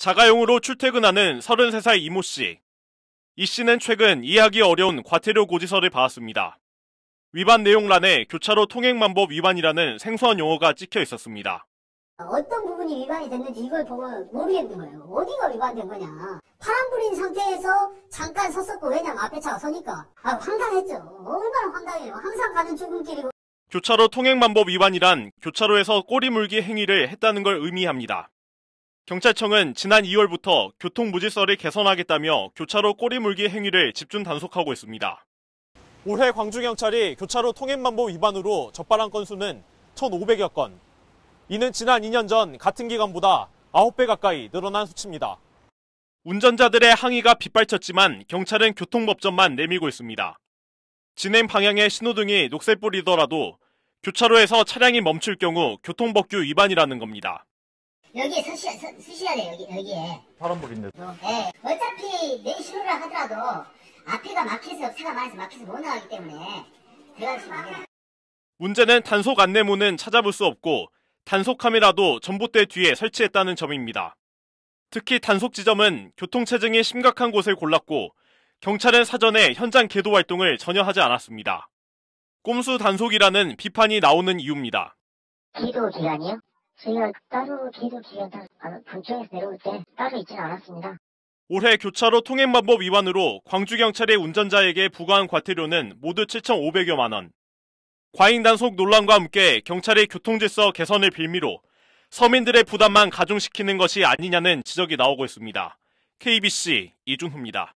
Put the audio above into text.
자가용으로 출퇴근하는 33살 이모 씨. 이 씨는 최근 이해하기 어려운 과태료 고지서를 받았습니다. 위반 내용란에 교차로 통행만법 위반이라는 생소한 용어가 찍혀 있었습니다. 어떤 부분이 위반이 됐는지 이걸 보면 모르겠는 거예요. 어디가 위반된 거냐. 파란불인 상태에서 잠깐 섰었고 왜냐면 앞에 차가 서니까. 아 황당했죠. 얼마나 황당해요. 항상 가는 출근길이고. 교차로 통행만법 위반이란 교차로에서 꼬리물기 행위를 했다는 걸 의미합니다. 경찰청은 지난 2월부터 교통무지설를 개선하겠다며 교차로 꼬리물기 행위를 집중 단속하고 있습니다. 올해 광주경찰이 교차로 통행만보 위반으로 적발한 건수는 1,500여 건. 이는 지난 2년 전 같은 기간보다 9배 가까이 늘어난 수치입니다. 운전자들의 항의가 빗발쳤지만 경찰은 교통법전만 내밀고 있습니다. 진행 방향의 신호등이 녹색불이더라도 교차로에서 차량이 멈출 경우 교통법규 위반이라는 겁니다. 여기에 서셔, 서, 서시야돼 여기, 여기에 바람 불인데 어, 네. 어차피 내 신호라 하더라도 앞에가 막혀서 차가 많아서 막혀서 못 나가기 때문에 들어가시면 요 문제는 단속 안내문은 찾아볼 수 없고 단속함이라도 전봇대 뒤에 설치했다는 점입니다. 특히 단속 지점은 교통체증이 심각한 곳을 골랐고 경찰은 사전에 현장 계도 활동을 전혀 하지 않았습니다. 꼼수 단속이라는 비판이 나오는 이유입니다. 기도 기간이요? 저희가 따로 계속 기간당 본청에서 아, 내려올 때 따로 있지는 않았습니다. 올해 교차로 통행방법 위반으로 광주경찰이 운전자에게 부과한 과태료는 모두 7,500여만 원. 과잉 단속 논란과 함께 경찰의 교통질서 개선을 빌미로 서민들의 부담만 가중시키는 것이 아니냐는 지적이 나오고 있습니다. KBC 이준호입니다.